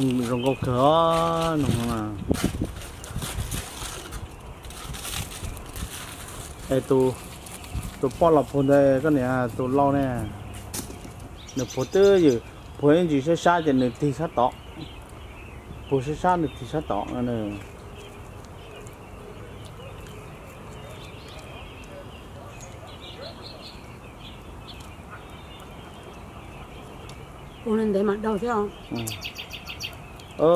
rồng câu cửa nồng à ê tu tu bỏ lọc phun đây cái này à, tu lâu nè nửa phun tư gì phun những gì sẽ xa thì nửa thì sát tọ phun sẽ xa nửa thì sát tọ nè 오는데 만나오세요. 응 ờ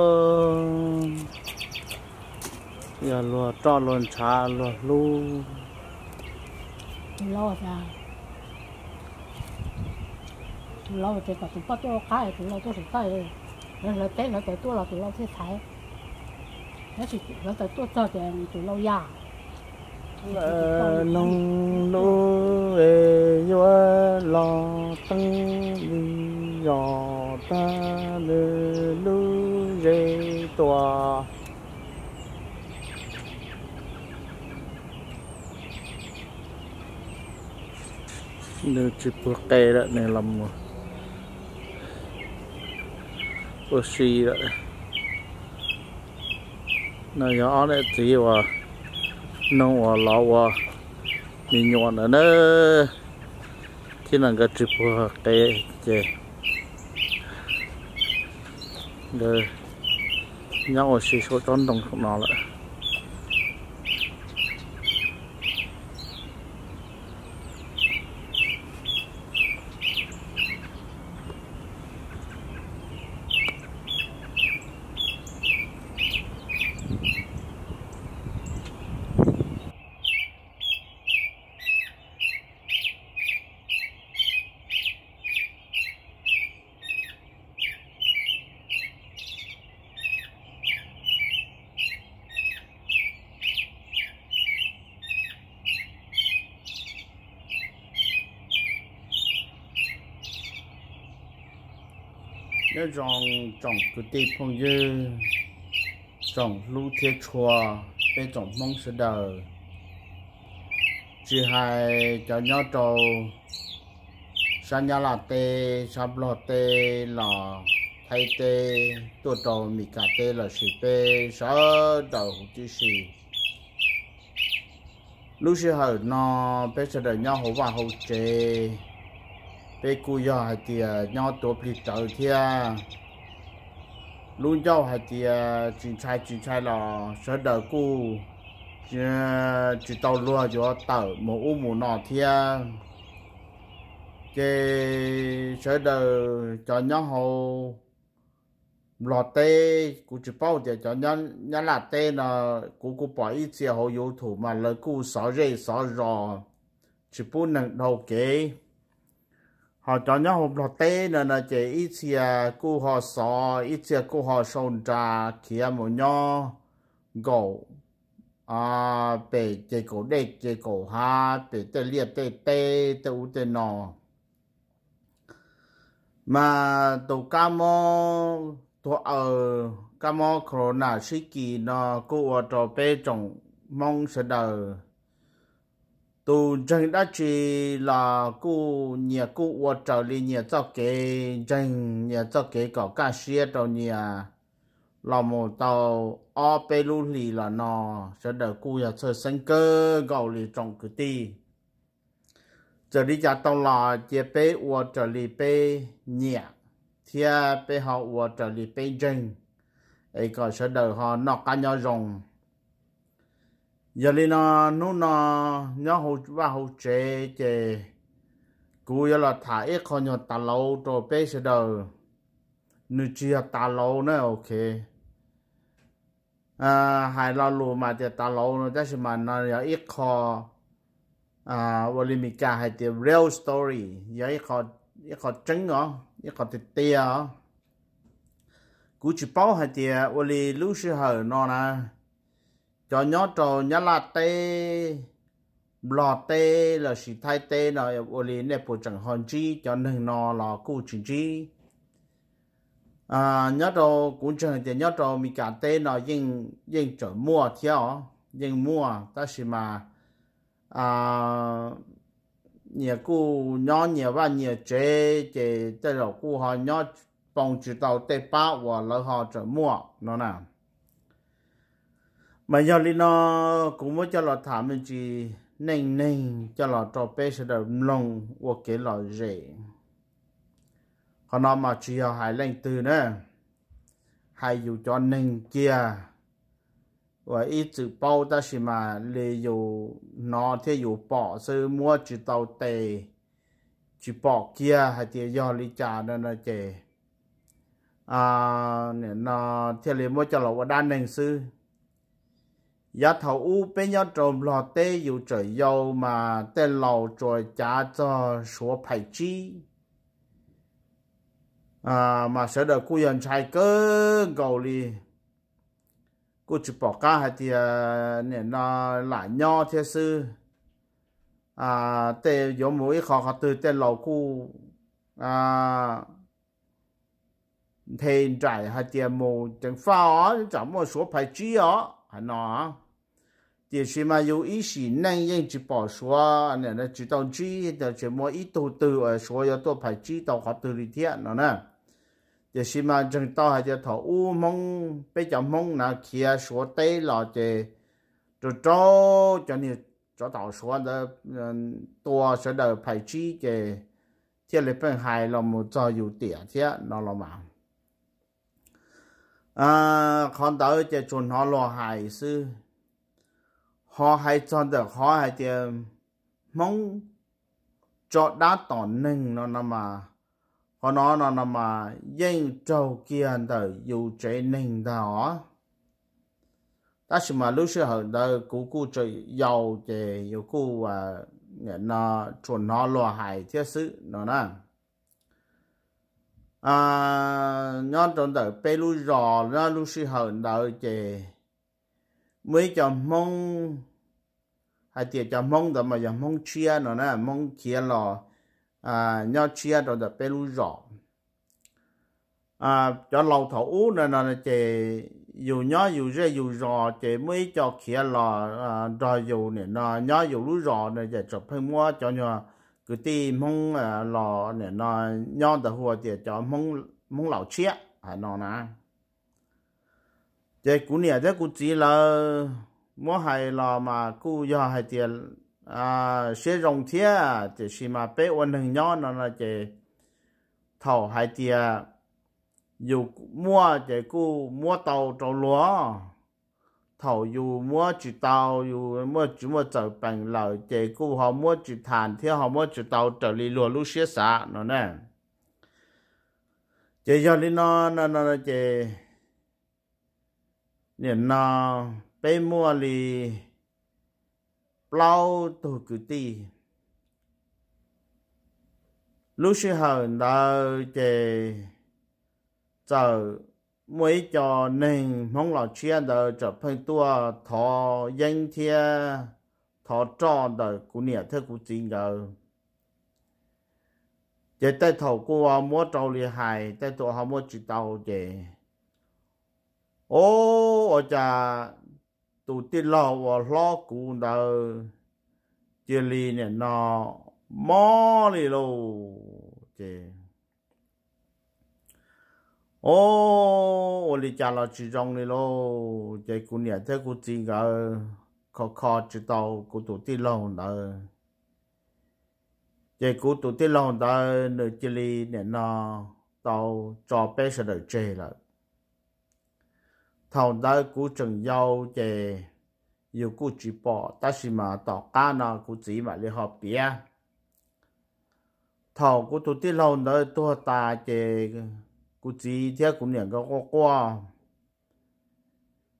giờ lùa cho luôn chả lùa lu lo ra lo thì có chúng ta cho khai chúng ta tôi thì khai rồi rồi tết nó tới tôi là tụi lo thế thái nó chỉ nó tới tôi cho thì tụi lo già ờ, nông nô ê yo lo tăng đi yo ta lê uh, nếu chỉ bước tay đó này làm oxy đó nó nhỏ này thì hòa nó hòa lão hòa đi nhọn ở nơi thì là cái chỉ bước tay chơi rồi 让我学说装懂口那了。nếu chọn chọn chọn chọn cái 要让让个地朋友，让路贴车，别让梦石头，只还叫 nhau đầu, sang nhà là tê, sang lò tê là thay tê, tổ đầu mì cà tê là xì tê, sáu đầu chứ xì. Lúc xì hở nó, bé sẽ đợi nhau hổ và hổ chế bé cô giờ thì nhau tổ bị tàu thì luôn nhau hay thì chuyển trai chuyển trai lò sẽ đỡ cô chỉ tàu lúa cho tàu một u một nọ thì cái sẽ đỡ cho nhau hồ lọt tê cũng chỉ bao giờ cho nhau nhau là tê là cũng cũng bỏ ít xe hồ yếu thủ mà lời cũng sợ rê sợ rò chỉ bốn lần đầu kế họ cho nhau hộp lọt tê nè nè chế ít xìa cô họ sò ít xìa cô họ sồn trà kia một nho gỗ à bể chế cổ đê chế cổ ha bể tê liệt tê tê tê u tê nò mà tụ ca mô tụ ở ờ, ca mô corona sĩ kỳ nó cô ở trò bê trồng mong sẽ đời tu chẳng đã chỉ là cô nhà cô ở trở lại nhà cho cái chẳng nhà cho cái có cả xe đâu nhà là một tàu ở bên luôn lì là nó sẽ đỡ cô nhà chơi sinh cơ gạo lì trong cái tì giờ đi ra tàu là chỉ bé ở trở lại bé nhà thì bé họ ở trở lại bé chẳng ấy có sẽ đỡ họ nó cả nhau rồng giờ lên nó nó nó nhớ hồ ba hồ chế chế cú giờ là thả ít con nhọ tà lâu cho bé sẽ đờ nữ chia tà lâu nữa ok à hai lo lù mà thì tà lâu nó chắc mà nó giờ ít kho à vô lý mình cả hai thì real story giờ ít e kho ít e kho trứng đó ít e kho thịt tia đó cú chỉ bảo hai thì vô lý lúc xưa hở nó nè cho nhớ cho nhớ là tê lò tê là sự thay tê là ô lý này bộ chẳng hòn chi cho nên nó là cụ chính chi à nhớ cho cũng chẳng thì nhớ cho mình cả tê nó nhưng nhưng trở mua theo nhưng mua ta chỉ mà à nhiều cụ nhớ nhiều và nhiều chế chế tê là cụ họ nhớ bằng chỉ tàu tê ba và lỡ họ trở mua nó nào มายอลีนอกู้มจะหลอถามมันจีหนึ่งหนึ่งจะหลอดโตเปชเดิมลงว่าเกลอเจขนอมาชียหายเล่งตือนะหายอยู่จอนหนึ่งเกียว่าอีจืเป้าตชิมาเลยอยู่นอเที่อยู่ปอซื้อมัวจีเตาเตจีปอกเกียหายเตียยอลิจานนเจอ่าเนี่ยนอเที่เลยมัวจะหลอดว่าด้านหนึ่งซื้อ giá thầu u bên nhau trộm lò tê dù trở dâu mà tê lầu rồi trả cho số phải chi à mà sợ được cô dần trai cơ cầu đi cô chụp bỏ ca hay thì à, nè nó lại nho thế sư à tê dỗ mũi khó khó từ tê lầu cô à thì trải hay thì à, mù chẳng phao chẳng một số phải chi đó hà nó thì chỉ mà yêu ý chỉ năng yên chỉ bỏ xóa nè nó chỉ tao chỉ thì chỉ mua ít đầu tư ở xóa cho tôi phải chỉ tao học từ đi thiện nó nè thì chỉ mà chừng tao hay cho thọ u mong bây giờ mong là kia số tây là chỉ rồi cho cho nên cho tao số đó tôi sẽ đợi phải chỉ chỉ thì lấy bên hai là một cho yêu tiền thế nó là mà à còn tới chỉ chuẩn họ lo hại sư họ hay chọn được họ hay thì mong cho đá tỏ nâng nó nằm mà họ nó nó nằm mà dân trâu kia từ dù chế nâng đó ta xem mà lúc xưa hồi đó cú cú chơi giàu thì yêu cú à nó chuẩn nó lo hại thiết sự nó nè à nhon chọn đời bê lu rò ra lúc xưa hồi đó thì mới cho mong hay tiệt cho mong đó mà cho mong chia nó nè mong chia lò à nhau chia rồi đó bê lu rõ à cho lầu thổ nè nè chị dù nhó dù rê dù rò chị mới cho kia lò à, rồi dù nè nó nhó dù lu rò nè giờ cho phải mua cho nhỏ cứ ti mong à, lò nè nó nhỏ đó hùa tiệt cho mong mong lầu chia à nó nè nè chỉ à, à, là là mua mà à sử dụng xí nhau nó thầu 这姑娘这姑子了，莫还了嘛，姑要还点啊，些容天啊，这是嘛，被我能要呢那这头还点，有摸这姑摸到着罗。thầu dù mua mua tàu tàu lúa thầu dù mua chỉ tàu dù mua chỉ trở bằng lỡ chế cụ họ mua chỉ than thì họ mua chỉ tàu trở lì lúa lúa xế xạ nó nè chế do lý nó nó nó chế เนี่ยนาไปมัวลีเปล่าตัวกุฏิลูกชายเราจะจะไม่จอหนึ่งมองหลอเชียนเราจะเพิ่งตัวทอยังเทียทอจอเดกูเนี่ยเธอกูจริงเออจะได้ทอกูมัวเจ้าลีหายได้ตัวเขามัวจิตเอาเจโอ้我家都地老我老古的这里呢，那毛里喽这。哦，我的家老之中的喽，这姑娘这个自个可可知道古都地老呢。这古都地老的那这里呢，那到找白石头这了。thầu đã cú trần dâu chè yêu cú chỉ bỏ ta chỉ mà tỏ cá nó cú chỉ mà lấy họ bia thầu cú tụt đi lâu nữa tôi ta chè cú chỉ thế cũng nhận có qua qua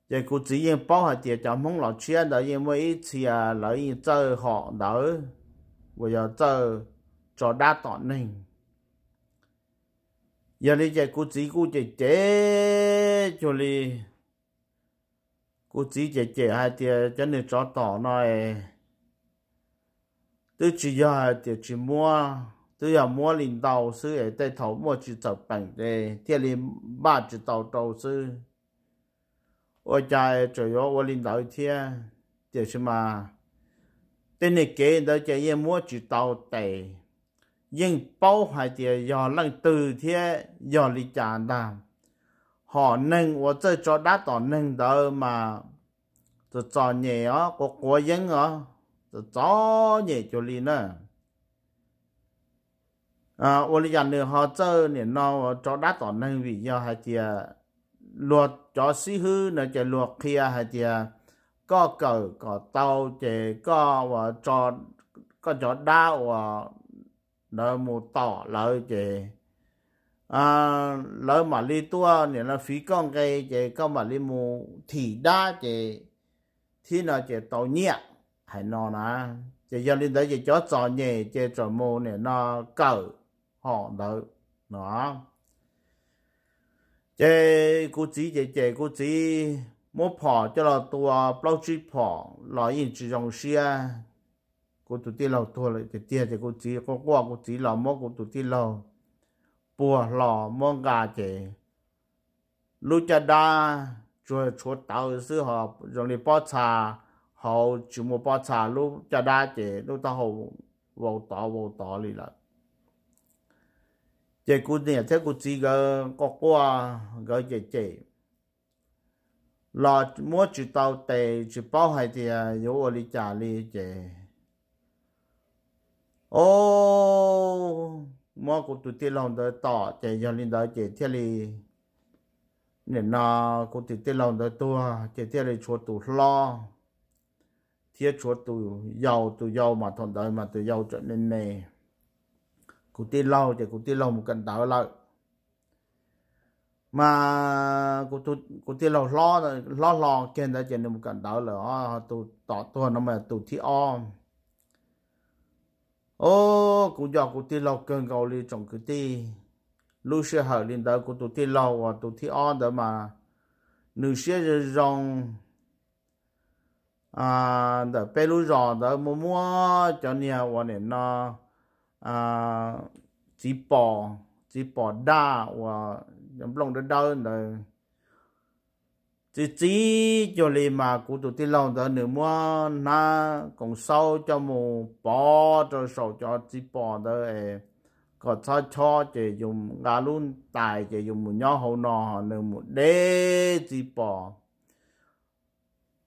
chè cú chỉ yên bao hạt chè chẳng mong lọt chia đỡ yên mỗi ít chia à, lỡ yên chơi họ đỡ vừa giờ chơi cho đa tỏ nình giờ đi chè cú chỉ cú chè chế cho đi cô chỉ chè chè hai tia chân nên cho tỏ này tôi chỉ giờ thì chỉ mua tôi giờ mua liền đầu sư ở đây thấu mua chỉ tập bằng để thì liền ba chỉ đầu đầu sư ôi trời trời ơi ở liền đầu thiên thì chứ mà tên này kế đó chỉ em mua chỉ đầu tệ nhưng bao hai tia giờ lần từ thiên giờ liền trả đàm họ nâng và cho cho đá tỏ nâng đó mà cho trò nhẹ á có quá dân ó cho trò nhẹ cho lì nữa à ô lý dân nữa họ cho nè nó cho đá tỏ nâng vì do hai tia luật cho xí hư nữa chơi luật kia hai tia có cờ có tàu chơi có và cho có cho đá và đỡ một tỏ lợi chơi à lỡ mà li tua nên là phí con cái chế con mà li mù thì đa chế thì nó chế tàu nhẹ hay nó nà chế giờ lên tới chế chó cho nhẹ chế cho mù nên nó cờ họ đỡ nó chế cô chỉ chế chế cô chỉ mua phỏ cho là tua bao chi phỏ lo yên chỉ dòng xe cô tụt đi lâu thôi là cái tiền thì cú chỉ có qua cô chỉ là mua cô tụt đi lâu bùa lò mong gà chè lúc cha đa chúa chúa tạo sư họ rồi đi bỏ trà họ chịu một bỏ trà lúc cha đa chế lúc ta họ vào tỏ vào tỏ đi lại chế cụ nè chè cụ chỉ gờ có qua gờ chè chè lò mua chữ tàu tệ chữ bao hay thì yếu ở đi trả đi chè oh mua của tụi tiền lòng đời tỏ chạy cho linh đời chạy theo lì nên nó của tụi tiền lòng đời tua chạy theo lì chúa tụ lo thiết chúa tụ giàu tụ giàu mà thằng đời mà tụ giàu trở nên nè của tiền lâu chạy của tiền lòng một cần đỡ lại mà của tụi của tiền lòng lo lo lo kia đó chạy nên một cần đỡ là tụ tỏ tua nó mà tụ thi om ô cụ dọ cụ ti lâu cần cầu li trồng cụ ti lu xe hở liên đó của tụ ti lâu và tụ thi on đó mà nữ xe rong à đó bé lu rò đó mua mua cho nhà và nền nó à chỉ bỏ chỉ bỏ đa và nhóm lòng đó đâu rồi chỉ chỉ cho lì mà cụ tụ tí lòng đó nữa mua na còn sâu cho mù bỏ cho sầu cho chỉ bỏ đó ấy có cho cho chỉ dùng gà luôn tài chỉ dùng mù nhỏ hậu nọ nữa mù đế chỉ bỏ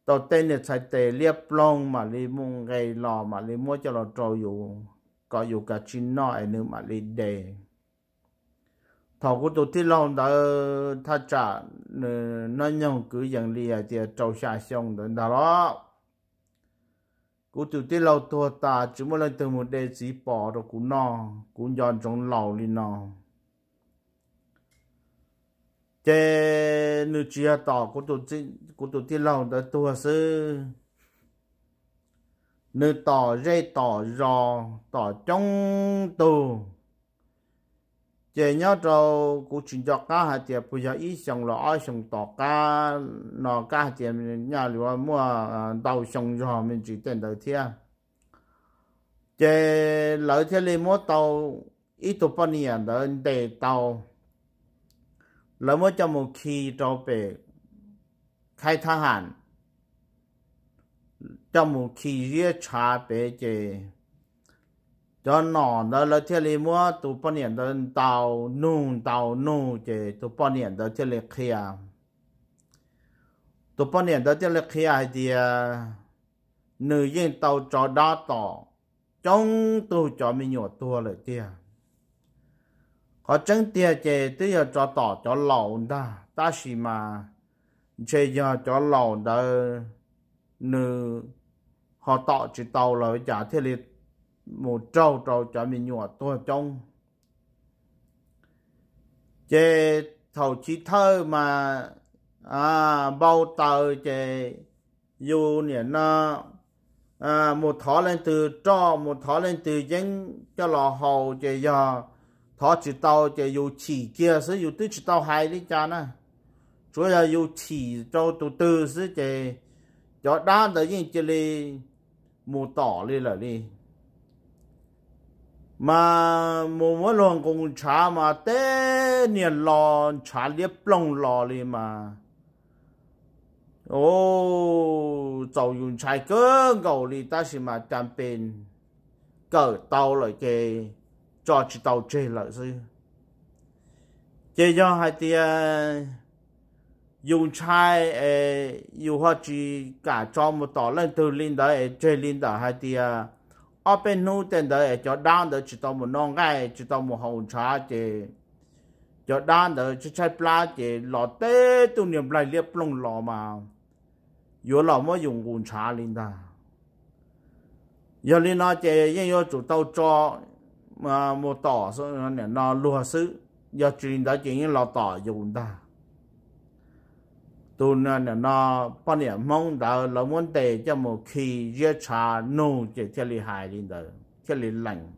đầu tiên là sai tề liếp long mà lì mùng gây lò mà lì mua cho lò trâu dù có dù cả chín nọ ấy nữa mà lì đề thầu của tổ tiên lòng đã ờ, tha trả ờ, nó nhông cứ dần đi à thì trâu xa xong đến đó cô cú tiểu tiết lâu thua ta chỉ muốn lần từ một đề sĩ bỏ rồi cú nò cú nhon trong lầu đi nò chế nữ chia tỏ cô tiểu tiết cú tiểu tiết lâu đã thua sư nữ tỏ dây tỏ rò tỏ trong tù chế nhau trâu cụ chuyển cho cá hạt chế bây giờ ít xong là ai xong tỏ cá nó cá chế nhà liệu mua đầu à, xong cho mình chỉ tiền đầu tiên chế lợi thế lên mua tàu ít tụ bao nhiêu đó để tàu lợi mua cho một khi cho về khai thác hạn cho một khi riêng cha về chế จนหนอนเราเที่ยวมัวตุปเนียนเดินเตาหนุ่งเตาหนุ่งเจตุปเนียนเราเที่เคลียตุปเนียนเราเที่เคลียเดียหนึ่งยิ่งเตาจอดาต่อจงตัวจอมีหยดตัวเลยเตี้ยขอจังเตี้ยเจตี้ยจอต่อจอเหล่าด้าตาสิมาเชียจอเหล่าเดินหนึ่งขาต่อจิตเตาเลยจ่าเที่ยว một trâu trâu cho mình nhỏ tôi trong chế thầu chí thơ mà à bao tờ chế dù nè nó à, một thó lên từ cho một thó lên từ dân cho lò hầu chế giờ thó chỉ tàu chế dù chỉ kia sẽ dù tư chỉ tàu hai đi cha nè chủ là dù chỉ cho từ từ sẽ chế cho đa tới những chế li một tỏ li là li mà mù mù lòng cũng chả mà té nè lò chả liếp plong lò đi mà ô dầu dùng chai cơ gầu đi ta xin mà chạm bên cỡ tàu lại kề cho chỉ tàu chơi lại sư chê cho hai tia dùng chai ê dùng hoa chỉ cả cho một tỏ lên từ linh đó ê chê lên đó hai tia ở bên nô tên đấy cho đan đấy chỉ tao một nông ai, chỉ tao một hậu trà chứ cho đan đấy chỉ chạy pla chứ lọ tê tu niệm lại liệp lông lọ mà yếu lọ mới dùng gùn trà lên ta giờ lên nó chứ nhưng yếu chủ tao cho mà một tỏ số nó nó lùa sứ giờ chuyện đó chuyện lọ tỏ dùng ta tu nè nè nó bao nhiêu mong đợi là muốn tệ cho một khi giết trà nô chỉ theo lý hại đi đời theo lý lành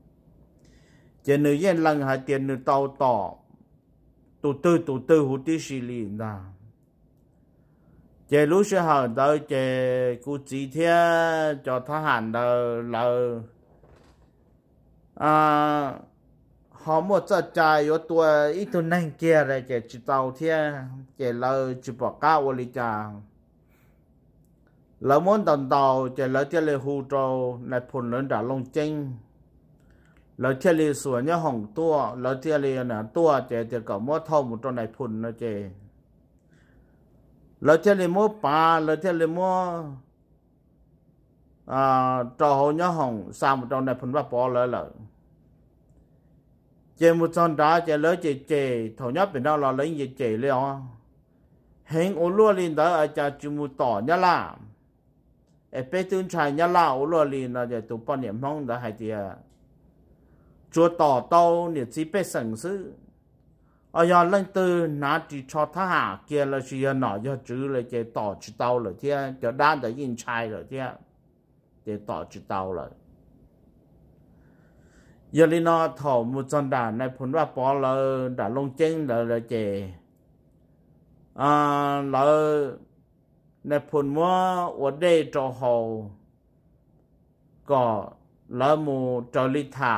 chỉ nữ yên lành hai tiền nữ tàu tỏ tụ tư tụ tư hủ tí xì lì nà chỉ lúc sẽ hở đời chỉ cụ chỉ thế cho thà hẳn đời là à หอมหมดจะใจยตัวอีตัวนั่งเกียร์อเลยเจ้าเต่าเทียเจ้าเราจุบก้าวลิจางเราม้วนตอนเต่าเจ้าเราเจ้าเลยฮูโตในผลเลื่องดาลงจริงเราเจ้าเลยสวนเนี่อห้องตัวเราเจ้าเลยหนาตัว เจ้าจะกับม้วนท่อมุตนในผลนะเจ้าเราเจ้าเลยม้วนปลาเราเจ้าเลยม้วนอ่าเจ้าเนี่อห้องสามตรนในผลว่าปอเลยเหร chế một son đá chế lỡ chế chế thầu nhóc bên đâu là lấy gì chế liệu hình ô lúa lên đó ở cha chú mu tỏ nhá là ở bên tương trai nhá là ô lúa lên là giờ tụ bao niệm mong đó hay thì chúa tỏ tàu niệm chỉ biết sẵn sự ở giờ lên từ nã chỉ cho thà kia là chỉ giờ nọ giờ chú là chế tỏ chữ tàu rồi thế cho đan đã yên trai rồi thế để tỏ chữ tàu rồi ยลินอถอมุจันด่าในผลว่าปอเลอด่าลงเจงเลอเจอ่าเลอในผลว่าอวดได้จอหอก็แล้วมูจอลิธา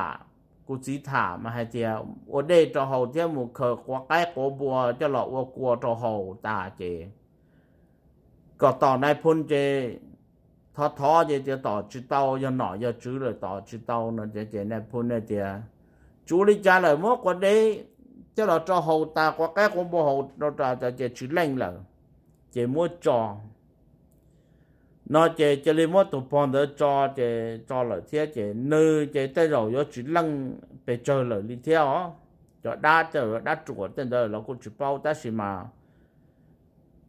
กุจิธามาให้เจียวอวดได้จอหอเที่ยมูเคอกว่าใกล้กบัวจะหลอกว่ากลัวจอหอตาเจ ก็ต่อในผลเจ他他就就打知道要哪要知了打知道呢，就就那铺那的，主力家了么过的，这了做后大过该公不后，那这这就去冷了，就么做，那这这里么都帮得做这做了些这那这这 rồi 要去冷被做了里头哦，就打就打住，等到老公去包，但是嘛。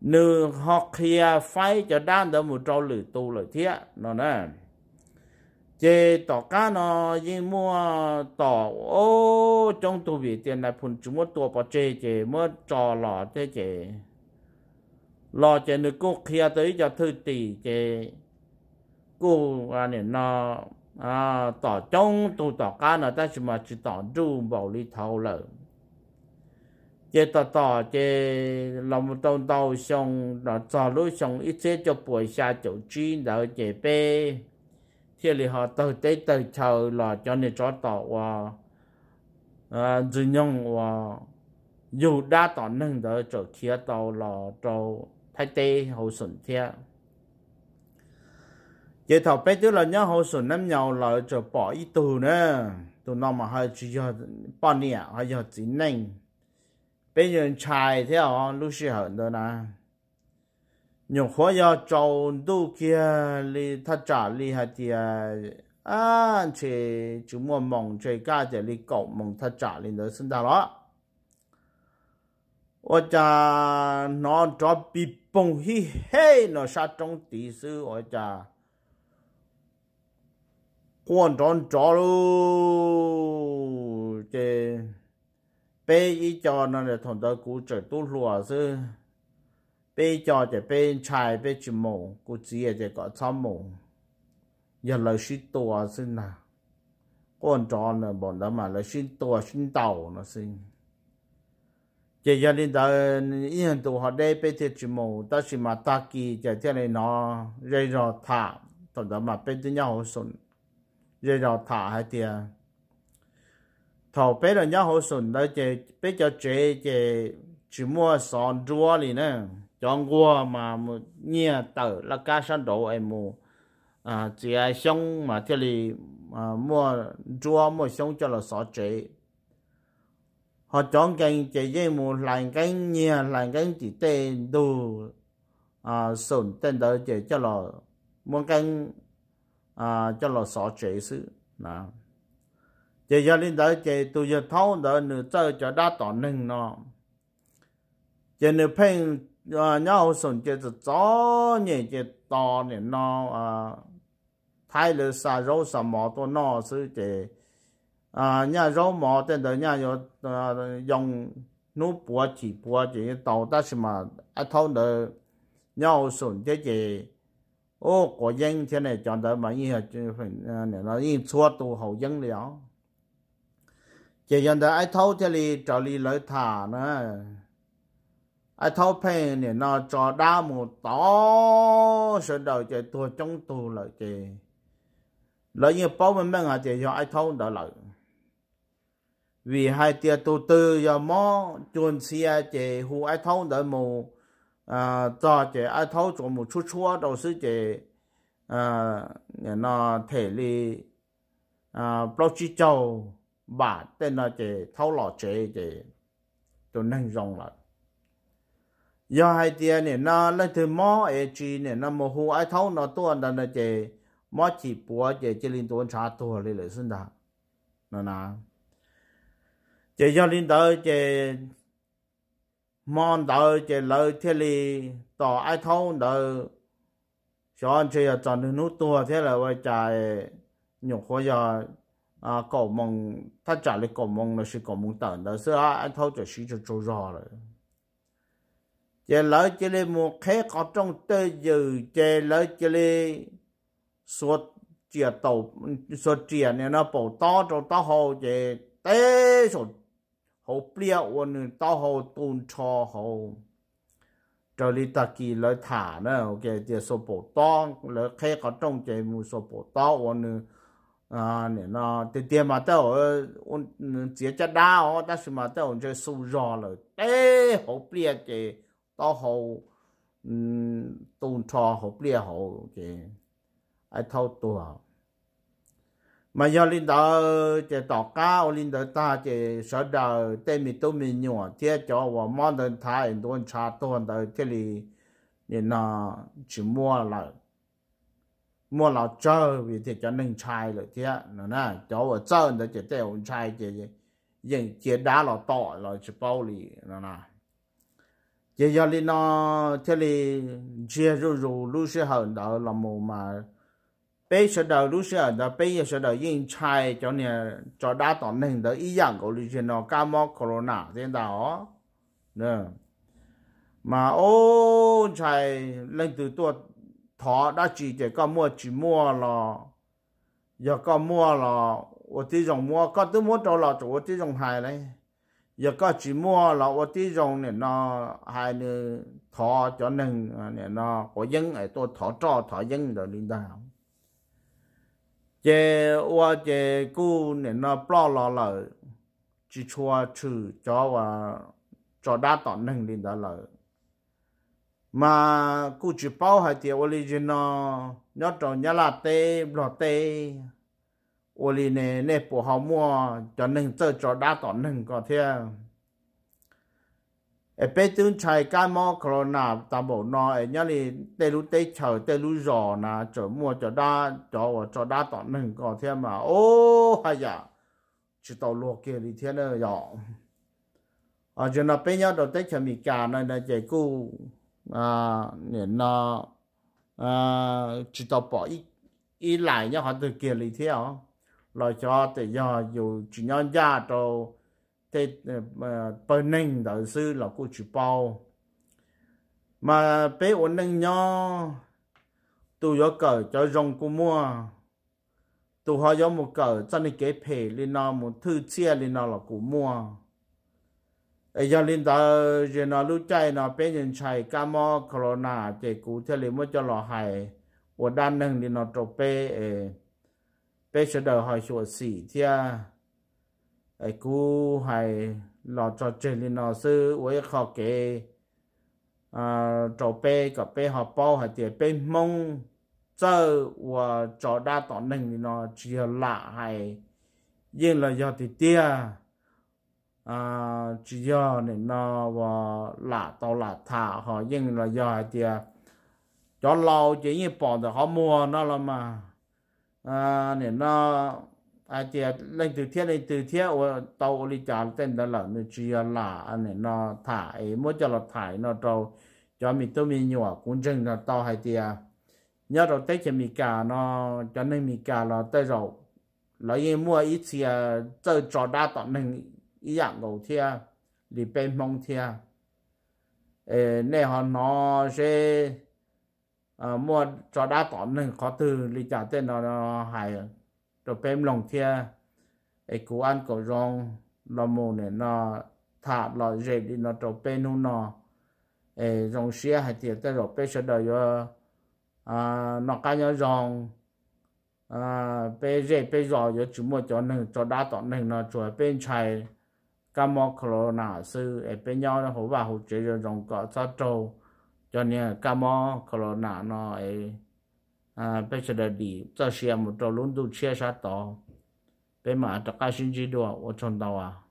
nư học kia phái cho đan đỡ một trâu lử tu lử thiết nó nè chế tỏ cá nó yên mua tỏ ô trong tu vị tiền này phun chúng mua tua bỏ chế chế mua trò lò chế chế lò chế nư cô kia tới cho thư tỷ chế cô à nè nó à tỏ trong tu tỏ cá nó ta chỉ mà chỉ tỏ du bảo lý thâu lợn giờ tỏ tỏ giờ lòng tông tàu xong nó tỏ lối xong ít chế cho buổi xa chỗ chi đỡ chế bê thì là họ tàu tế tàu chờ là cho nên cho tỏ và à dư nhung, và dù đã tỏ nâng đỡ chỗ kia tàu là chỗ thay tê hậu sủng thiệt giờ thọ bé chứ là nhớ hậu sủng năm nhau là chỗ bỏ ít tù nữa tù nào mà hơi chỉ cho bỏ nè hơi cho chỉ nâng bây giờ chạy theo họ lúc xí hận đó nè nhung khó giờ trâu đu kia li thắt trả li hạt thì à chỉ chú mua mong chơi cá thì li cậu mong thắt trả li đó xin chào ở ở bị hì hì trong quan ta cái bây giờ nó là thằng đó cú trở tu lùa chứ bây giờ thì bên trai bé chỉ mồ, cú chỉ thì có sáu mồ, giờ là suy tua xin nào con tròn nó bọn đó mà là xin tua xin tàu nó xin chỉ giờ đình đó yên tụ họ đây bé thì chỉ mồ, ta chỉ mà ta kỳ chỉ thế này nó rơi rò thả thằng đó mà bé thứ nhau sụn rơi rò thả hai tiền thầu bé là nhau hồ sùn đó chị bé cho chị chị chỉ mua sòn rùa này nè chọn qua mà nhia tờ là cá sản đồ em mua à chỉ ai xong mà thế thì à, mua rùa mua xong cho là sọ chế họ chọn cái chị gì mua lại cái nhia lại cái chỉ tên đồ à sùn tên đó chị cho là mua cái à cho là sọ chế sự nào giờ giờ lên đó chị tôi giờ thâu đó nửa chơi cho đa tỏ nâng nó giờ nửa phèn à, nhau sủng chị tự gió nhẹ chị to nè nó thay là xà rau xà mò tôi nó sư chị à nhà rau mò tên đó nhà yo à, dùng nú bùa chỉ bùa chị tàu ta xem mà ai thâu nửa nhau sủng chị chị ô có dân thế này chọn tới mà như là này nó như xua tu hậu dân liệu giờ giờ đó ai thâu thì lì trò lì lợi thả nữa ai thâu phê nè nó cho đa một to sợ đầu chạy tua trong tu lại chị lợi như bao mình mấy ngày chị cho ai thâu đỡ lợi vì hai tia tu tư giờ mò chuồn xe chị hù ai thâu đỡ mù à cho chị ai thâu chỗ một chút chua đầu sư chị à nó thể lì à bao chi châu bà tên là chị thâu lọ chế chế tôi nâng rong lại do hai tiền này nó lấy thứ mò ấy chi này nó mồ hôi ai thâu nó tuân đàn là chế mò chỉ búa chế chỉ linh tuân trà tuôn lên lại xin đã nó nà chế cho linh tới chế mò tới chế lời thiên lý tỏ ai thâu đời cho anh chị ở trong nước tua thế là vay chạy nhục khó giờ à cổ mông ta trả lời cổ mông là sự cổ mông tận đó xưa anh thôi cho sĩ cho trâu rồi chế lỡ chế lê một khế có trong tê dự chế lỡ chế lê suốt chia tàu suốt chia này nó bổ to cho to hồ chế tế suốt hồ bia ôn to hồ tuôn cho hồ cho lý ta kỳ lỡ thả nữa ok chế số bổ to lỡ khế có trong chế mù số bổ to ôn 啊，那这爹嘛到我我直接打哦，但是嘛到我这受热了，哎，好不了的，到后嗯，东窗好不了好的，爱偷多。mà à, ừ, ừ, do linh đó chỉ tỏ cao linh đó ta chỉ sợ đời tên mình tôi mình nhỏ thế cho và mong đến thái tôi cha tôi đó thế thì nên là chỉ mua lại mua lão chơi vì thế cho nên chai rồi thế nó nè chỗ ở chơi nó chỉ để tiêu trai chỉ những chỉ đá lão tọ lão chỉ bao lì nó nè chỉ do lý nó thế thì chia rủ rủ lúc sẽ hơn đó là mù mà bây giờ đầu lúc sẽ đó bây giờ đầu yên chai cho nên cho đá tọ nên đó ý dạng của lý nó ca mắc corona thế đó nè mà ô chai lên từ tuột thọ đã chỉ để có mua chỉ mua là giờ có mua là ở tí dùng mua có tôi muốn đâu là chỗ ở tí dùng hài đấy giờ có chỉ mua là ở tí dùng này nó hài nữa thọ cho nên này nó có dân ở tôi thọ cho thọ dân rồi linh đạo, chế qua chế cũ này nó bỏ lò lợ chỉ cho chữ cho và cho đa tọa nâng linh đạo lợi mà cụ chỉ bao hai tiền original nhớ trò nhớ là tê lọ tê oli này nè bộ họ mua cho nên chơi cho đa tỏ nên có thế ở bên tương chạy cái mò corona tạm bộ nó ở nhớ này tê lú tê chờ tê lú rò nà cho mua cho đa cho cho đa tỏ nên có thế mà ô hay dạ chỉ tàu luộc kia thì thế nữa rồi ở cho nó bên nhau đầu tết chuẩn bị cả này là chạy cụ à nó à chỉ bỏ ít lại nhá họ từ kia lý thế à cho để do dù chỉ nhau ra cho thế ờ, bên ninh đại sư là cô chủ bao mà bé ổn định nhau tôi có cho rong cô mua tôi họ có một cờ cho nên cái phe lên nó một thứ chia lên nó là cô mua ai giờ linh ta giờ nó lúc chạy nó bé nhân chạy cá mò corona chỉ cú thế liền mới cho lo hại của đan nâng thì nó trộp bé bé sẽ đợi hỏi chuột xỉ thia ai à? cú hại lo cho chuyện linh nó sư với khó kể à trộn bé กับ bé họ bao hại chỉ bé mong chờ và trò đa tổ nâng thì nó chỉ lạ hay riêng là do thì tiếc à chỉ do nên nó và ờ, là tàu là thả họ nhưng là do thì ờ, cho lâu chỉ như bỏ được họ mua nó là mà à nên nó à thì ờ, lên từ thiết lên từ thiết tàu đi trả tên đó là nên chỉ là à, nên nó thả ấy mỗi cho là thải nó đâu cho mình tôi mình nhỏ cũng chừng là tàu hay thì nhớ rồi tới cho mình cả nó cho nên mình cả là tới rồi lấy mua ít thì chơi trò đa tạo nên 一样狗贴，里边蒙贴，诶，那哈那些，呃，莫找打打那 khó à, từ li trả tên nó nó hay, bên lòng thia, ấy cú ăn cậu rong, nó mù này nó thả lọ rệt nó trâu bên nó nó, ấy rong xia hay tiệt tên rồi bên sẽ đời yo, à nó cá nhau rong, à bên rệt bên rồi yo chỉ mua cho nên cho đa tọt nên nó chuột bên trái cái mô corona sư ở bên nhau nó hổ bảo hổ chế rồi rồng cọ cho trâu cho nên cái mô corona nó ở à bây giờ đi cho xem một trâu luôn đủ chia sát to bên mà tất cả sinh chi đồ ở trong đó à